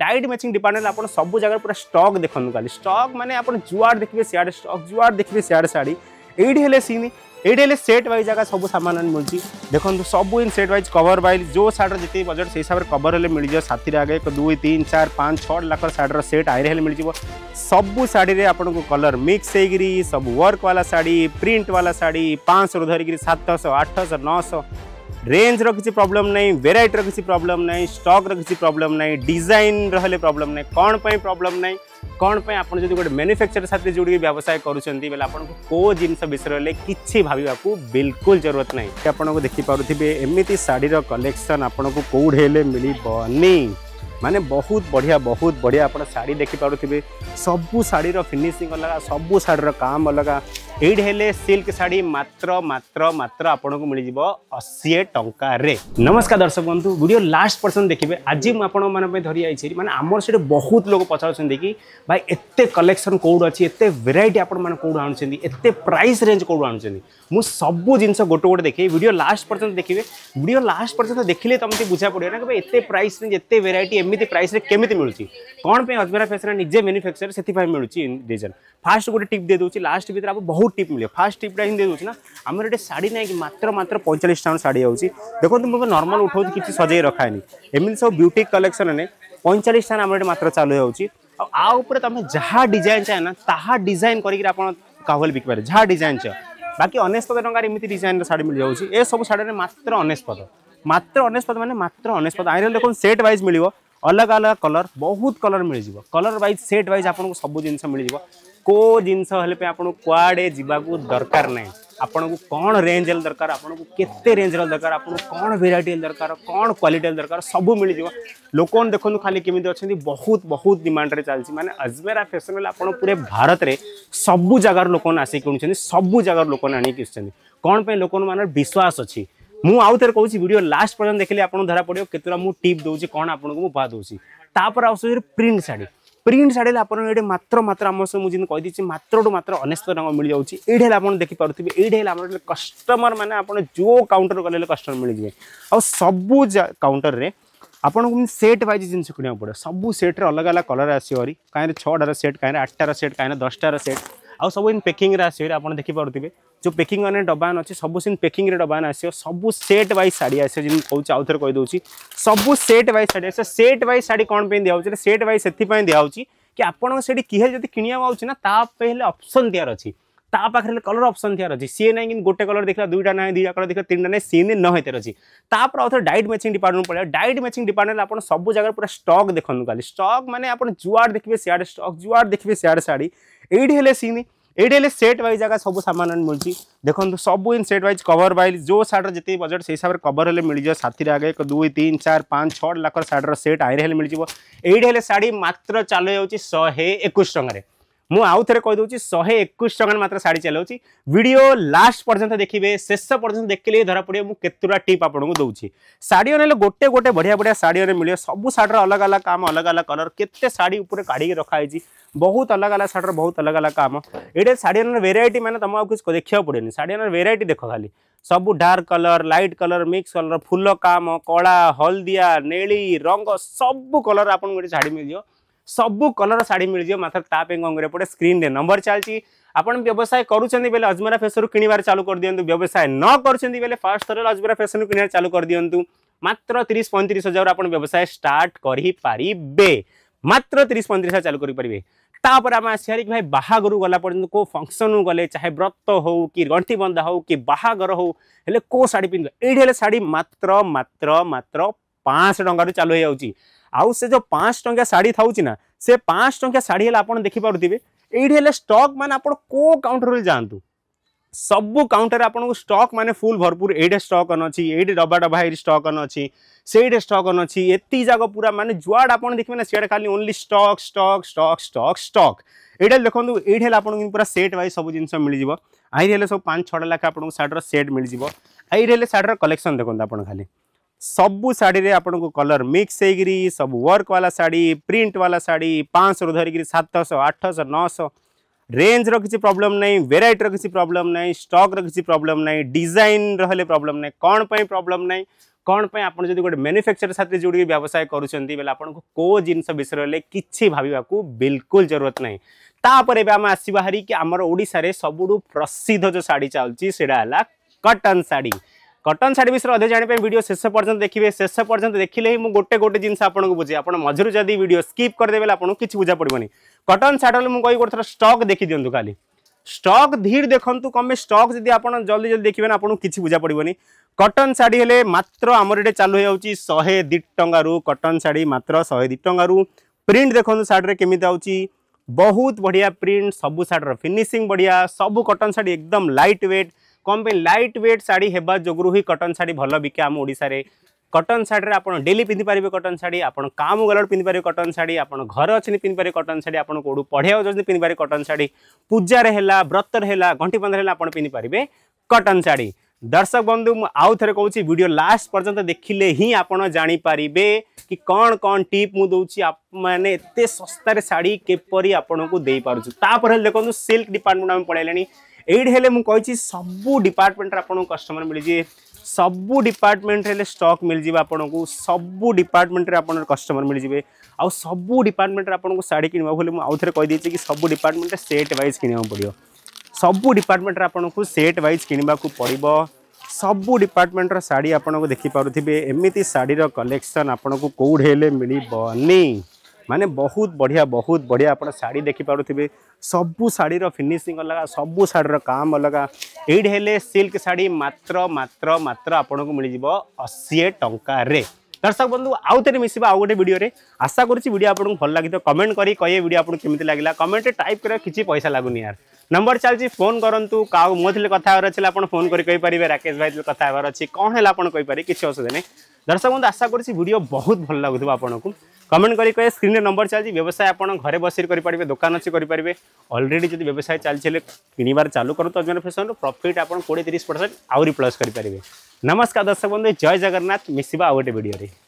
diet matching department आप सब जगह पूरा स्टक देखते खाली स्टक मैंने आप जुआर देखिए सियाड़े स्टक जुआर देखिए सियाड़ शाढ़ी ये सीन ये सेट वाइज जगह सब सामान मिलूँ देखो सब इन सेट वाइज कवर वाइज जो सार्टर जितने बजेट से हिसाब से कवर हेल्ले मिल जाए साथी आगे एक दुई तीन चार पाँच छः लाख सार्टर सेट आईरे हेल्ले मिल सबू शाढ़ी आपको कलर मिक्स होगी सब वर्क वाला शाढ़ी प्रिंट वाला शाढ़ी पाँच सौ धरिकी सातश आठश नौश ରେଞ୍ଜର କିଛି ପ୍ରୋବ୍ଲେମ୍ ନାହିଁ ଭେରାଇଟିର କିଛି ପ୍ରୋବ୍ଲେମ୍ ନାହିଁ ଷ୍ଟକ୍ର କିଛି ପ୍ରୋବ୍ଲେମ୍ ନାହିଁ ଡିଜାଇନ୍ର ହେଲେ ପ୍ରୋବ୍ଲେମ୍ ନାହିଁ କ'ଣ ପାଇଁ ପ୍ରୋବ୍ଲେମ୍ ନାହିଁ କ'ଣ ପାଇଁ ଆପଣ ଯଦି ଗୋଟେ ମ୍ୟାନୁଫ୍ୟାକ୍ଚର ସାଥିରେ ଯୋଡ଼ିକି ବ୍ୟବସାୟ କରୁଛନ୍ତି ବୋଲେ ଆପଣଙ୍କୁ କେଉଁ ଜିନିଷ ବିଷୟରେ କିଛି ଭାବିବାକୁ ବିଲକୁଲ ଜରୁରତ ନାହିଁ ଆପଣଙ୍କୁ ଦେଖିପାରୁଥିବେ ଏମିତି ଶାଢ଼ୀର କଲେକ୍ସନ୍ ଆପଣଙ୍କୁ କେଉଁଠି ହେଲେ ମିଳିବନି ମାନେ ବହୁତ ବଢ଼ିଆ ବହୁତ ବଢ଼ିଆ ଆପଣ ଶାଢ଼ୀ ଦେଖିପାରୁଥିବେ ସବୁ ଶାଢ଼ୀର ଫିନିସିଂ ଅଲଗା ସବୁ ଶାଢ଼ୀର କାମ ଅଲଗା ଏଇଠି ହେଲେ ସିଲ୍କ ଶାଢ଼ୀ ମାତ୍ର ମାତ୍ର ମାତ୍ର ଆପଣଙ୍କୁ ମିଳିଯିବ ଅଶୀ ଟଙ୍କାରେ ନମସ୍କାର ଦର୍ଶକ ବନ୍ଧୁ ଭିଡ଼ିଓ ଲାଷ୍ଟ ପର୍ସେଣ୍ଟ ଦେଖିବେ ଆଜି ମୁଁ ଆପଣମାନଙ୍କ ପାଇଁ ଧରି ଆଇଛି ମାନେ ଆମର ସେଠି ବହୁତ ଲୋକ ପଚାରୁଛନ୍ତି କି ଭାଇ ଏତେ କଲେକ୍ସନ୍ କେଉଁଠୁ ଅଛି ଏତେ ଭେରାଇଟି ଆପଣମାନେ କେଉଁଠୁ ଆଣୁଛନ୍ତି ଏତେ ପ୍ରାଇସ୍ ରେଞ୍ଜ କେଉଁଠୁ ଆଣୁଛନ୍ତି ମୁଁ ସବୁ ଜିନିଷ ଗୋଟେ ଗୋଟେ ଦେଖିବି ଭିଡ଼ିଓ ଲାଷ୍ଟ ପର୍ଯ୍ୟନ୍ତ ଦେଖିବେ ଭିଡ଼ିଓ ଲାଷ୍ଟ ପର୍ଯ୍ୟନ୍ତ ଦେଖିଲେ ତୁମକୁ ବୁଝା ପଡ଼ିବ ନା କେବେ ଏତେ ପ୍ରାଇସ୍ ରେଞ୍ଜ ଏତେ ଭେରାଇଟି ଏମିତି କେମିତି ପ୍ରାଇସ୍ରେ କେମିତି ମିଳୁଛି କ'ଣ ପାଇଁ ଅଜମେରା ଫେସରା ନିଜେ ମ୍ୟାନୁଫ୍ୟାକ୍ଚର ସେଥିପାଇଁ ମିଳୁଛି ରିଜନ୍ ଫାଷ୍ଟ ଗୋଟେ ଟିପ୍ ଦେଇଦେଉଛି ଲାଷ୍ଟ ଭିତରେ ଆପଣଙ୍କୁ ବହୁତ ଟିପ୍ ମିଳିବ ଫାଷ୍ଟ ଟିପ୍ଟା ହିଁ ଦେଇଦେଉଛି ନା ଆମର ଏଠି ଶାଢ଼ୀ ନାହିଁ ମାତ୍ର ମାତ୍ର ପଇଁଚାଳିଶ ଟଙ୍କା ଶାଢ଼ୀ ହେଉଛି ଦେଖନ୍ତୁ ମୁଁ ନର୍ମାଲ୍ ଉଠାଉଛି କିଛି ସଜେଇ ରଖାଏନି ଏମିତି ସବୁ ବ୍ୟୁଟି କଲେକ୍ସନ୍ରେ ପଇଁଚାଳିଶ ଟଙ୍କା ଆମର ଏଠି ମାତ୍ର ଚାଲୁ ହେଉଛି ଆଉ ଆ ଉପରେ ତୁମେ ଯାହା ଡିଜାଇନ୍ ଚାହେଁ ନା ତାହା ଡିଜାଇନ୍ କରିକି ଆପଣ କାହୁଲ ବିକିପାରେ ଯାହା ଡିଜାଇନ୍ ଚାହ ବାକି ଅନେଶପଦ ଟଙ୍କାରେ ଏମିତି ଡିଜାଇନ୍ର ଶାଢ଼ୀ ମିଳିଯାଉଛି ଏସବୁ ଶାଢ଼ୀରେ ମାତ୍ର ଅନେଶପଦ ମାତ୍ର ଅନେଶପଦ ମାନେ ମାତ୍ର ଅନେଶପଦ ଆଇନରେ ଦେଖନ୍ତୁ ସେଟ୍ ୱାଇଜ୍ ମିଳିବ अलग अलग कलर बहुत कलर मिल कलर वाइज सेट वाइज आपको सब जिन मिल को जिनस आपको कुआड़े जावाक दरकार ना ଆପଣଙ୍କୁ କ'ଣ ରେଞ୍ଜ ହେଲେ ଦରକାର ଆପଣଙ୍କୁ କେତେ ରେଞ୍ଜର ଦରକାର ଆପଣଙ୍କୁ କ'ଣ ଭେରାଇଟି ହେଲେ ଦରକାର କ'ଣ କ୍ୱାଲିଟି ହେଲେ ଦରକାର ସବୁ ମିଳିଯିବ ଲୋକମାନେ ଦେଖନ୍ତୁ ଖାଲି କେମିତି ଅଛନ୍ତି ବହୁତ ବହୁତ ଡିମାଣ୍ଡରେ ଚାଲିଛି ମାନେ ଅଜମେରା ଫ୍ୟାସନ୍ ହେଲେ ଆପଣ ପୁରା ଭାରତରେ ସବୁ ଜାଗାରୁ ଲୋକମାନେ ଆସିକି କିଣୁଛନ୍ତି ସବୁ ଜାଗାରୁ ଲୋକମାନେ ଆଣିକି କିଣୁଛନ୍ତି କ'ଣ ପାଇଁ ଲୋକମାନଙ୍କର ବିଶ୍ୱାସ ଅଛି ମୁଁ ଆଉ ଥରେ କହୁଛି ଭିଡ଼ିଓ ଲାଷ୍ଟ ପର୍ଯ୍ୟନ୍ତ ଦେଖିଲେ ଆପଣଙ୍କୁ ଧରା ପଡ଼ିବ କେତେଟା ମୁଁ ଟିପ୍ ଦେଉଛି କ'ଣ ଆପଣଙ୍କୁ ମୁଁ ବାହା ଦେଉଛି ତାପରେ ଆସୁଛି ପ୍ରିଣ୍ଟ ଶାଢ଼ୀ ପ୍ରିଣ୍ଟ ଶାଢ଼ୀରେ ଆପଣଙ୍କୁ ଏଠି ମାତ୍ର ମାତ୍ର ଆମ ସବୁ ମୁଁ ଯେମିତି କହିଦେଇଛି ମାତ୍ରଠୁ ମାତ୍ର ଅନେଶତ ଟଙ୍କା ମିଳିଯାଉଛି ଏଇଠି ହେଲେ ଆପଣ ଦେଖିପାରୁଥିବେ ଏଇଠି ହେଲେ ଆମର କଷ୍ଟମର ମାନେ ଆପଣ ଯେଉଁ କାଉଣ୍ଟର ଗଲେ ହେଲେ କଷ୍ଟମର ମିଳିଯିବେ ଆଉ ସବୁ କାଉଣ୍ଟରରେ ଆପଣଙ୍କୁ ସେଟ୍ ୱାଇଜ୍ ଜିନିଷ କିଣିବାକୁ ପଡ଼ିବ ସବୁ ସେଟ୍ରେ ଅଲଗା ଅଲଗା କଲର୍ ଆସିବ ଭାରି କାହିଁରେ ଛଅଟାର ସେଟ୍ କାହିଁରେ ଆଠଟାର ସେଟ୍ କାହିଁରେ ଦଶଟାର ସେଟ୍ आउ सब इन पैकिंग आसवे आप देखिपे जो पैकिंग मैंने डबान अच्छे सब सीन पैकिंग डबान आसो सब सेट वाइज शाढ़ी आसो जिन कौन आउ थे कहीदे सब सेट वाइज शाढ़ी आस सेट वाइज शाढ़ी कौन पर दिखाई सेट वाइज से दिखाई कि आपड़ी किए जब किए ना अप्सन दिवार अच्छी ତା ପାଖରେ କଲର୍ ଅପସନ୍ ଥିବାର ଅଛି ସିଏ ନାହିଁ କିନ୍ତୁ ଗୋଟେ କଲର୍ ଦେଖିଲା ଦୁଇଟା ନାହିଁ ଦୁଇଟା କଲର୍ ଦେଖିଲା ତିନିଟା ନାହିଁ ସିଏ ନ ହେଇଥିବାର ଅଛି ତାପରେ ଆଉ ଥରେ ଡାଇଟ୍ ମ୍ୟାଚିଂ ଡିପାର୍ଟମେଣ୍ଟ ପଳେଇବା ଡାଇଟ୍ ମ୍ୟାଚିଂ ଡିପାର୍ଟମେଣ୍ଟ ଆପଣ ସବୁ ଜାଗାରେ ପୁରା ଷ୍ଟକ୍ ଦେଖନ୍ତୁ କାଲି ଷ୍ଟକ୍ ମାନେ ଆପଣ ଯୁଆଡ଼େ ଦେଖିବେ ସିଆଡ଼େ ଷ୍ଟକ୍ ଯୁଆଡ଼େ ଦେଖିବେ ସିଆଡ଼େ ଶାଢ଼ୀ ଏଇଠି ହେଲେ ସିନି ଏଇଠି ହେଲେ ସେଟ୍ ୱାଇଜ୍ ଜାଗା ସବୁ ସାମାନ ମିଳୁଛି ଦେଖନ୍ତୁ ସବୁ ଇନ୍ ସେଟ୍ ୱାଇଜ୍ କଭର୍ ୱାଇଜ୍ ଯେଉଁ ଶାଢ଼ୀର ଯେତିକି ବଜେଟ୍ ସେଇ ହିସାବରେ କଭର୍ ହେଲେ ମିଳିଯିବ ସାଥିରେ ଆଗେ ଏକ ଦୁଇ ତିନି ଚାରି ପାଞ୍ଚ ଛଅ ଲାଖର ଶାଢ଼ୀର ସେଟ୍ ଆଇରେ ହେଲେ ମିଳିଯିବ ଏଇଠି ହେଲେ ଶାଢ଼ୀ ମାତ୍ର ଚାଲୁ ଯାଉଛି ଶହେ ଏକୋଇଶ ଟଙ୍କାରେ मुझे कहीदे शहे एक टाइम मात्र शाढ़ी चलाउं भिडियो लास्ट पर्यटन देखिए शेष पर्यटन देखे धरा पड़े मुझे केतटा टीप आपको दूसरी शाढ़ी ना गोटे गोटे बढ़िया बढ़िया शाढ़ी ने मिले सब शाढ़ी अलग अलग काम अलग अलग कलर के शाढ़ी उपर का रखाई बहुत अलग अलग शाढ़ बहुत अलग अलग काम ये शाढ़ी भेरइट मैंने तुम आज देखा पड़ेनि शाढ़ी भेरइट देख खाली सब dark colour light colour mix colour full कम कला हलदिया ने रंग सब कलर आपड़ी मिल जाए सब कलर शाढ़ी मिल जाए मात्र तांगे पटे स्क्रीन रे नंबर चलती आपन व्यवसाय करुँच बेले अजमेरा फैसन किण चालू कर दिखाँ व्यवसाय न कर फास्ट थर अजमेरा फैसन कि चालू कर दिंतु मात्र तीस पैंतीस हजार आप व्यवसाय स्टार्ट करेंगे मात्र तीस पैंतीस हजार चालू करेंगे तापर आम आस कि भाई बाहर गला पर्यटन कौ फसन गले चाहे व्रत हो कि गंठीबंधा हो कि बाहर हो शाढ़ी पिंध ये शाढ़ी मात्र मात्र मात्र पाँच टकरू चालू हो ଆଉ ସେ ଯେଉଁ ପାଞ୍ଚ ଟଙ୍କିଆ ଶାଢ଼ୀ ଥାଉଛି ନା ସେ ପାଞ୍ଚ ଟଙ୍କିଆ ଶାଢ଼ୀ ହେଲେ ଆପଣ ଦେଖିପାରୁଥିବେ ଏଇଠି ହେଲେ ଷ୍ଟକ୍ ମାନେ ଆପଣ କେଉଁ କାଉଣ୍ଟରରେ ଯାଆନ୍ତୁ ସବୁ କାଉଣ୍ଟରରେ ଆପଣଙ୍କୁ ଷ୍ଟକ୍ ମାନେ ଫୁଲ୍ ଭରପୁର ଏଇଠି ଷ୍ଟକ୍ ଅନ୍ ଅଛି ଏଇଠି ଡବା ଡବା ହେଇଠି ଷ୍ଟକ୍ ଅନ୍ ଅଛି ସେଇଠି ଷ୍ଟକ୍ ଅନ୍ ଅଛି ଏତିକି ଯାକ ପୁରା ମାନେ ଯୁଆଡ଼େ ଆପଣ ଦେଖିବେ ନା ସିଆଡ଼େ ଖାଲି only stock stock stock stock stock ଏଇଟା ଦେଖନ୍ତୁ ଏଇଠି ହେଲେ ଆପଣଙ୍କୁ ପୁରା ସେଟ୍ ୱାଇଜ୍ ସବୁ ଜିନିଷ ମିଳିଯିବ ଆଇରି ହେଲେ ସବୁ ପାଞ୍ଚ ଛଅଟା ଲେଖା ଆପଣଙ୍କୁ ଶାଢ଼ୀର ସେଟ୍ ମିଳିଯିବ ଆଇରି ହେଲେ ଶାଢ଼ୀର କଲେକ୍ସନ୍ ଦେଖନ୍ତୁ ଆପଣ ଖାଲି सबु शाढ़ी आप कलर मिक्स होकर सब वर्क वाला शाढ़ी प्रिंट वाला शाढ़ी पाँच रु धरिक सतश आठश नौश रेंजर किसी प्रोब्लम ना भेर किसी प्रोब्लम ना स्टक्र किसी प्रोब्लम ना डिजाइन रही प्रोब्लम ना कौन प्रोब्लम ना कौन आप गोटे मैनुफैक्चर साथ जोड़ी व्यवसाय करुँचे बोले आपको कौ जिन विषय किसी को बिलकुल जरूरत ना तापर एवं आम आसवा हारी कि आमर ओडार सबुठ प्रसिद्ध जो शाढ़ी चलती है कटन शाढ़ी কটন শাড়ি বিষয়ে অধিক জাঁয়া ভিডিও শেষ পর্যন্ত দেখবে শেষ পর্যন্ত দেখলে হি গোটে গোটে জিনিস আপনার বুঝে আপনার মঝুর যদি ভিডিও স্কিপ করেদেবে আপনার কিছু বুঝা পড়বনি কটন শাড়ি মু কই গোটে স্টক দেখি দিও খালি স্টক ধীর দেখুন কমে স্টক যদি আপনার জলদি জলদি দেখবে আপনার কিছু বুঝা পড়বনি কটন শাড়ি হলে মাত্র আমার এটা চালু হয়ে যাচ্ছে শহে দুই টঙ্কার কটন শাড়ি মাত্র শহে দুই টঙ্কার প্রিন্ট দেখুন শাড়ি কেমিতি আছে ବହୁତ ବଢ଼ିଆ ପ୍ରିଣ୍ଟ ସବୁ ଶାଢ଼ୀର ଫିନିସିଂ ବଢ଼ିଆ ସବୁ କଟନ୍ ଶାଢ଼ୀ ଏକଦମ ଲାଇଟ୍ ୱେଟ୍ কম পাই লাইট ওয়েট শাড়ি হওয়া যোগুর হি কটন শাড়ি ভালো বিকে আম ওড়শার কটন শাড়িরে আপনার ডেলি পিঁধিপারে কটন শাড়ি আপনার কাম গলার পিঁধিপারে কটন শাড়ি আপনার ঘর অনেক পিঁধিপারে কটন শাড়ি আপনার কোড়ু পড়িয়া যাচ্ছেন পিঁধিপারে কটন শাড়ি পূজার হেলা ব্রতর হেলা ঘণ্টি বন্ধ হেলা আপনার পিঁধিপারে কটন শাড়ি দর্শক বন্ধু মু আউ থরে কହୁছি ভিডিও লাস্ট পর্যন্ত দেখিলে হি আপন জানি পারিবে কি কোন কোন টিপ মু দউছি মানে এতে সস্তারে শাড়ি কেপরি আপনাকে দেই পারুছি তাপরে দেখুন সিল্ক ডিপার্টমেন্ট আমি পড়াইলেনি ଏଇଠି ହେଲେ ମୁଁ କହିଛି ସବୁ ଡିପାର୍ଟମେଣ୍ଟରେ ଆପଣଙ୍କୁ କଷ୍ଟମର ମିଳିଯିବେ ସବୁ ଡିପାର୍ଟମେଣ୍ଟ ହେଲେ ଷ୍ଟକ୍ ମିଳିଯିବ ଆପଣଙ୍କୁ ସବୁ ଡିପାର୍ଟମେଣ୍ଟରେ ଆପଣଙ୍କ କଷ୍ଟମର ମିଳିଯିବେ ଆଉ ସବୁ ଡିପାର୍ଟମେଣ୍ଟରେ ଆପଣଙ୍କୁ ଶାଢ଼ୀ କିଣିବାକୁ ହେଲେ ମୁଁ ଆଉ ଥରେ କହିଦେଇଛି କି ସବୁ ଡିପାର୍ଟମେଣ୍ଟରେ ସେଟ୍ ୱାଇଜ୍ କିଣିବାକୁ ପଡ଼ିବ ସବୁ ଡିପାର୍ଟମେଣ୍ଟରେ ଆପଣଙ୍କୁ ସେଟ୍ ୱାଇଜ୍ କିଣିବାକୁ ପଡ଼ିବ ସବୁ ଡିପାର୍ଟମେଣ୍ଟର ଶାଢ଼ୀ ଆପଣଙ୍କୁ ଦେଖିପାରୁଥିବେ ଏମିତି ଶାଢ଼ୀର କଲେକ୍ସନ୍ ଆପଣଙ୍କୁ କେଉଁଠି ହେଲେ ମିଳିବନି ମାନେ ବହୁତ ବଢ଼ିଆ ବହୁତ ବଢ଼ିଆ ଆପଣ ଶାଢ଼ୀ ଦେଖିପାରୁଥିବେ ସବୁ ଶାଢ଼ୀର ଫିନିସିଂ ଅଲଗା ସବୁ ଶାଢ଼ୀର କାମ ଅଲଗା ଏଇଠି ହେଲେ ସିଲ୍କ ଶାଢ଼ୀ ମାତ୍ର ମାତ୍ର ମାତ୍ର ଆପଣଙ୍କୁ ମିଳିଯିବ ଅଶୀ ଟଙ୍କାରେ ଦର୍ଶକ ବନ୍ଧୁ ଆଉ ଥରେ ମିଶିବା ଆଉ ଗୋଟେ ଭିଡ଼ିଓରେ ଆଶା କରୁଛି ଭିଡ଼ିଓ ଆପଣଙ୍କୁ ଭଲ ଲାଗିଥିବ କମେଣ୍ଟ କରି କହିବେ ଭିଡ଼ିଓ ଆପଣଙ୍କୁ କେମିତି ଲାଗିଲା କମେଣ୍ଟରେ ଟାଇପ୍ କରିବା କିଛି ପଇସା ଲାଗୁନି ୟାର ନମ୍ବର ଚାଲିଛି ଫୋନ୍ କରନ୍ତୁ କାହା ମୋ ଥିଲେ କଥା ହେବାର ଅଛି ଆପଣ ଫୋନ୍ କରି କହିପାରିବେ ରାକେଶ ଭାଇ ଥିଲେ କଥା ହେବାର ଅଛି କ'ଣ ହେଲା ଆପଣ କହିପାରିବେ କିଛି ଅସୁବିଧା ନାହିଁ ଦର୍ଶକ ବନ୍ଧୁ ଆଶା କରୁଛି ଭିଡ଼ିଓ ବହୁତ ଭଲ ଲାଗୁଥିବ ଆପଣଙ୍କୁ কমেন্ট করি কে স্ক্রিনে নম্বর চালছি ব্যবসায় আপনার ঘরে বসে করে দোকান অছি করে অলরেডি যদি ব্যবসায় চালছিল কিণবার চালু করতো অর্জন ফ্যাশন প্রফিট আপনার কোড়ি তিরিশ পরসেন্ট আহরি প্লস করে নমস্কার দর্শক বন্ধু জয় জগন্নাথ মিশবা আউ গোটে ভিডিওরে